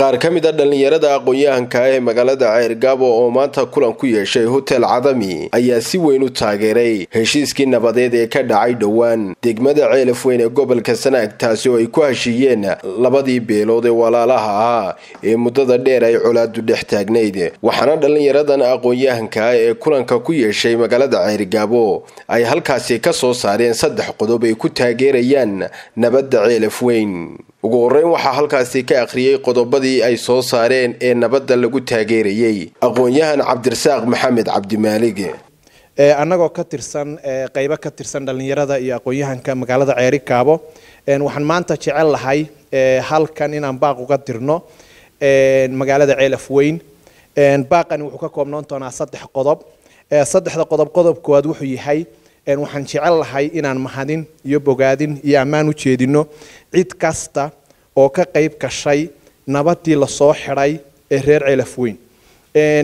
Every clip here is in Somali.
qaar ka mid a ah dhallinyarada aqoon-yahanka ah ee magaalada ceyrgaabo oo maanta kulan ku yeeshay hotel cadami ayaa si weyn u taageeray heshiiskii nabadeed ee ka dhacay dhowaan degmada ceelafweyn ee gobolka sanaag taasi oo ay ku heshiiyeen labadii beelood ee walaalaha ahaa ee muddada dheer ay colaadu dhex taagnayd waxaana dhallinyaradan aqoon-yahanka ah ee kulanka ku yeeshay magaalada ceyrgaabo ay halkaasi ka soo saareen saddex qodob ay ku taageerayaan nabadda ceelafweyn ugu horeyn waxaa halkaasi ka akhriyey qodobadii ay soo saareen ee nabadda lagu taageerayey aqoon-yahan cabdirasaaq maxamed cabdimaalig eh, annagoo ka tirsan eh, qeybo ka tirsan dhallinyarada iyo aqoon-yahanka magaalada ceeri kaabo waxaan maanta jecel lahay eh, halkan inaan baaq uga dirno magaalada ceelaf weyn baaqani wuxuu ka koobnoon doonaa saddex qodob saddexda qodob qodobkooaad wuxuu yahay waxaan jecel lahay inaan mahadin iyo bogaadin iyo ammaan u jeedinno cid kasta oo ka qayb gashay nabadii lasoo xidhay ee reer calafweyn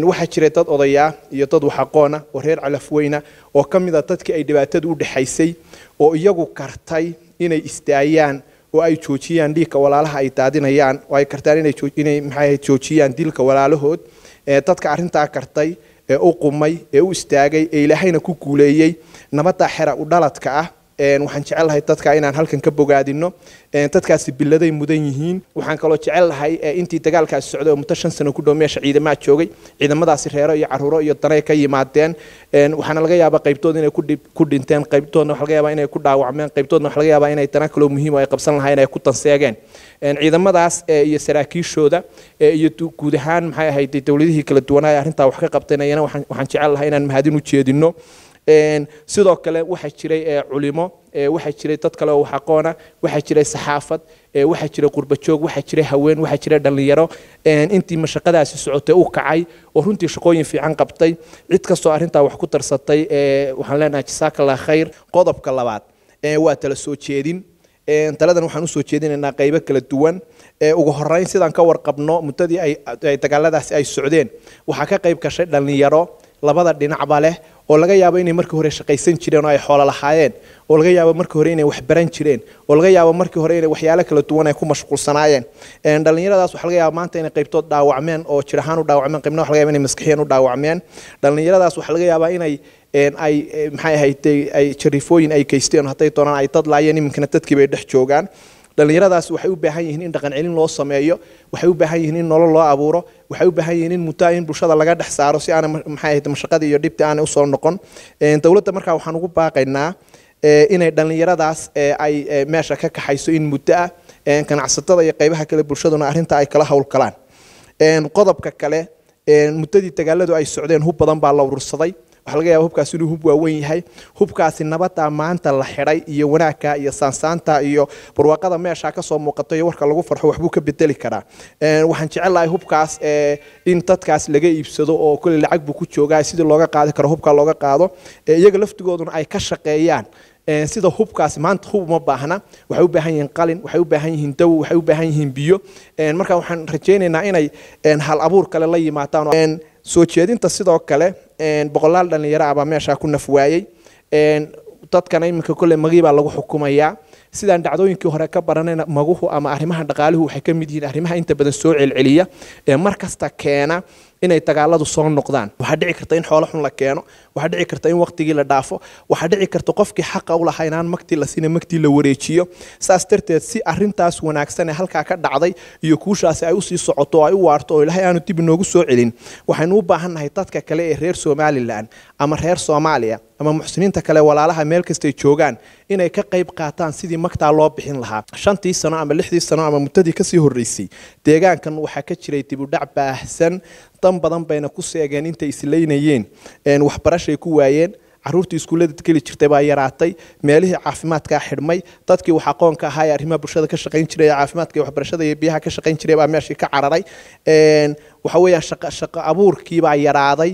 waxaa jira dad odayaa iyo dad waxaqoona oo reer calafweyna oo ka mida dadkii ay dhibaatadu u dhexaysay oo iyagu kartay inay istaayaan oo ay joojiyaan dhiigka walaalaha ay daadinayaan oo ay kartaan inay joojiyaan dilka walaalahood dadka arintaa kartay ee u qumay ee u istaagay ee ilaahayna ku guuleeyey nabadda xera u dhaladka ah waxaan jecelnahay dadka inaan halkan ka bogaadino dadkaasi biladay mudan yihiin waxaan kaloo jecelnahay eh, intii dagaalkaasi socday oo muddo shan sano ku dhow meesha ciidamaa joogay ciidamadaasi reero iyo caruuro iyo danay ka yimaadeen waxaana laga yaabaa qaybtood inay ku dhinteen qaybtoodna waxa laga yaabaa inay ku dhaawacmeen qaybtoodna waxa laga yaabaa inay dana kaloo muhiim ay qabsan lahayn ay ku tanseegeen ciidamadaas eh, iyo saraakiishooda eh, iyo guud ahaan maxay ahayd dowladihii kala duwanaa arrintaa wax ka qabteen ayana waxaan jecel lahay inaan mahadin u jeedino sidoo kale waxaa jiray eh, culimo eh, waxaa jiray dad kale oo wax aqoona waxaa jiray saxaafad eh, waxaa jiray qurbajoog waxaa jiray haween waxaa jiray dhallinyaro intii mashaqadaasi socotay u kacay oo runtii shaqooyin fiican qabtay cid kastoo arrintaa wax ku darsatay waxaan leenahay jasaakallah khayr qodobka labaad waa tala soo jeedin taladan waxaan usoo jeedinaynaa qaybo kala duwan ugu horeyn sidaan ka warqabno muddadii ay dagaaladaasi ay socdeen waxaa ka qayb gashay dhallinyaro labada dhinacba leh oo laga yaabo inay markii hore shaqaysan jireen oo ay xoolo lahaayeen oo laga yaabo markii hore inay waxbaran jireen oo laga yaabo markii hore inay waxyaalo kala duwan ay ku mashquulsanaayeen dhallinyaradaas waxa laga yaaba maanta inay qaybtood dhaawacmeen oo jir ahaan u dhaawacmeen qaybna waxa laga yaaba inay maskaxiyaan u dhaawacmeen dhallinyaradaas waxa laga yaabaa inay ay maxay ahayd ay jarifooyin ay geysteen hadday doonaan ay dad laayeen iminkana dadkiibay dhex joogaan dhalinyaradaas waxay u baahan yihiin in dhaqan celin loo sameeyo waxay u baahan yihiin in nolol loo abuuro waxay u baahan yihiin in mutaa in bulshada laga dhex saaro si aana maxay ahayd mashaqadii iyo dhibtii aanay usoo noqon dowladda markaa waxaan ugu baaqaynaa inay dhalinyaradaas ay meesha ka kaxayso in muddo ah, ganacsatada iyo qeybaha kale bulshaduna arrinta ay kala howlgalaan qodobka kale muddadii dagaaladu ay socdeen hub badan baa la urursaday waxaa laga yaaba hubkaasi inuu hub waaweyn yahay hubkaasi nabadaa maanta la xidhay iyo wanaagka iyo saansaanta iyo barwaaqada meeshaa kasoo muuqato iyo warka lagu farxo waxbuu ka bedeli karaa waxaan jecelahay hubkaas in dadkaas laga iibsado oo kole lacag buu ku joogaa sidii looga qaadi karo hubkaa looga qaado iyaga laftigooduna ay ka shaqeeyaan sida hubkaasi maanta hub uma baahna waxay u baahan yihiin qalin waxay u baahan yihiin dawo waxay u baahan yihiin biyo marka waxaan rajaynaynaa inay hal abuur kale la yimaadaan soo jeedinta sidoo kale boqolaal dhalinyaro ah baa meeshaa ku naf waayey dadkana iminka kolley magii baa lagu xukumayaa sidaan dhacdooyinkii hore ka baranayna maguhu ama arrimaha dhaqaaluhu waxay ka mid yihiin arrimaha inta badan soo celceliya ee mar kasta keena inay dagaaladu soo noqdaan waxaa dhici karta in xoolo xun la keeno waxaa dhici karta in waqtigii la dhaafo waxaa dhici karta qofkii xaqa u lahaa inaan magtii la siina magtii la wareejiyo saas darteed si arintaas wanaagsan ee halkaa ka dhacday iyo kuushaasi ay usii socoto oo ay u waarto oo ilaahay aanu dib inoogu soo celin waxaynu u baahannahay dadka kale ee reer somalilan ama reer soomaaliya ama muxsiniinta kale walaalaha meel kastay joogaan inay ka qayb qaataan sidii magtaa loo bixin lahaa shantii sano ama lixdii sano ama muddadii kasii horreysay deegaankan waxaa ka jiray dib baahsan dan badan bayna ku seegeen intay isleynayeen waxbarashay ku waayeen caruurtii iskuullada keli jirtay baa yaraatay meelihii caafimaadkaa xidhmay dadkii wax aqoonka ahaa ee arrimaha bulshada ka shaqayn jiray caafimaadka waxbarashada iyo biyaha ka shaqayn jiray baa meeshii ka cararay waxa weeyaa shaqo abuurkii baa yaraaday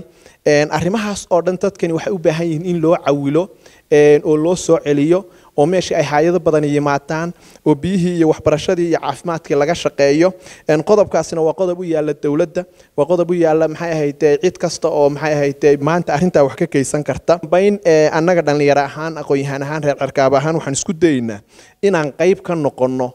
arrimahaas oo dhan dadkani waxay u baahan yihiin in loo cawilo oo loo soo celiyo oo meeshii ay hayado badan yimaataan oo biyihii iyo waxbarashadii iyo caafimaadkii laga shaqeeyo qodobkaasina waa qodob u yaala dowladda waa qodob u yaala maxay ahayde cid kasta oo maxay ahayde maanta arrintaa wax ka geysan karta bayn annaga dhallinyaro ahaan aqoon yahaan ahaan reer cerkaab ahaan waxaan isku dayaynaa inaan qayb ka noqonno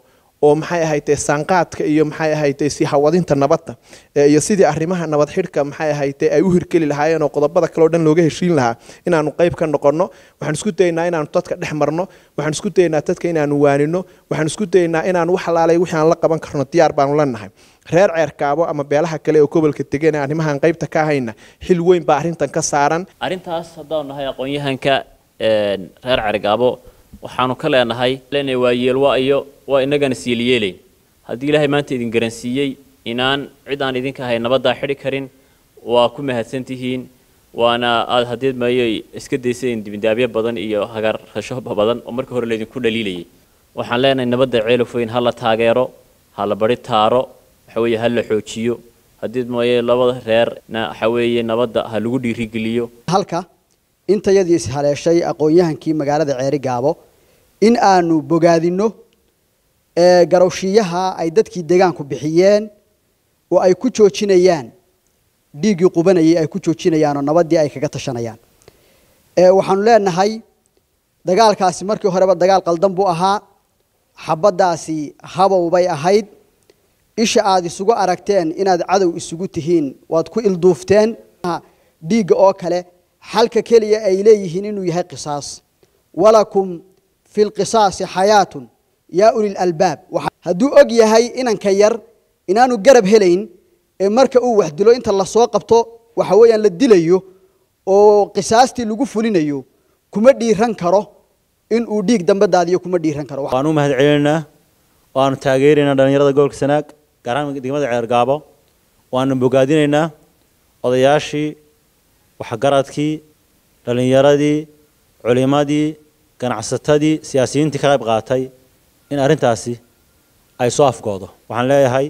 oo maxay ahaytee saanqaadka iyo maxay ahaytee si hawadinta nabadda iyo sidii arrimaha nabad xidhka maxay ahaytee ay u hirgeli lahaayeen oo qodobada kale dhan looga heshiin lahaa inaanu qayb ka noqonno waxaan isku daynaa inaanu dadka dhex marno waxaan isku daynaa dadka inaanu waanino waxaan isku daynaa inaanu wax alaalay wixii aan la qaban karno diyaar baanu lenahay reer ceerkaabo ama beelaha kale oo gobolka degan ee arrimahan qaybta ka hayna xil weyn baa arrintan ka saaran arrintaas haddaanu nahay aqoon-yahanka reer ceerkaabo waxaanu ka leenahay waa yeelwa iyo waa inagaan isyeelyeelayn haddii ilaahay maanta idin garansiiyey inaan cid aan idinka ahay nabaddaa xidhi karin waa ku mahadsan tihiin waana aada hadeed maayoy iska dayseen dibindaabyo badan iyo hagaarasho badan oo markii hore laydinku dhaliilayay waxaan leenahay nabadda ceelufoyn ha la taageero ha la bari taaro waxa weeye ha la xoojiyo haddii mooye labada reerna waxa weeye nabadda ha lagu dhiirigeliyo halka intayadii ishaleeshay aqoon-yahankii magaalada ceeri gaabo in aanu bogaadinno garowshiiyaha ay dadkii deegaanku bixiyeen oo ay ku joojinayaan dhiiggii qubanayay ay ku joojinayaan oo nabaddii ay kaga tashanayaan waxaanu leenahay dagaalkaasi markii horeba dagaal qaldan buu ahaa xabaddaasi habow bay ahayd isha aad isugu aragteen inaad cadow isugu tihiin waad ku ilduufteen dhiigga oo kale xalka keliya ay leeyihiin inuu yahay qisaas walakum fi lqisaasi xayaatun yaa uli lalbaab hadduu og yahay inanka yar inaanu garab helayn ee marka uu wax dilo inta lasoo qabto waxa weeyaan la dilayo oo qisaastii lagu fulinayo kuma dhiiran karo inuu dhiig dambe daadiyo kuma dhiiran karo waan u mahad celinaynaa waanu taageeraynaa dhallinyarada gobolka sanaag gaar ahaan degmada ceergaabo waanu bogaadinaynaa odayaashii waxgaradkii dhallinyaradii culimadii ganacsatadii siyaasiyiintii ka qayb qaatay in arrintaasi ay soo afgoodo waxaan leeyahay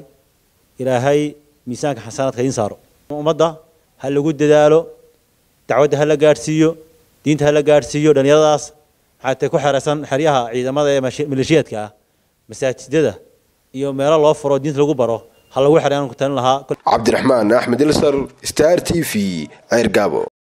ilaahay miisaanka xasanaadka idiin saaro ummadda ha lagu dadaalo dacwadda ha la gaadhsiiyo diinta ha la gaadhsiiyo dhallinyaradaas xaatay ku xeraysan xeryaha ciidamada ee maleeshiyaadka ah masaajidyada iyo meelo loo furo diinta lagu baro ha lagu xidhay anku talin lahaa cabdiraxmaan axmed ilsar star t v ceyrgaabo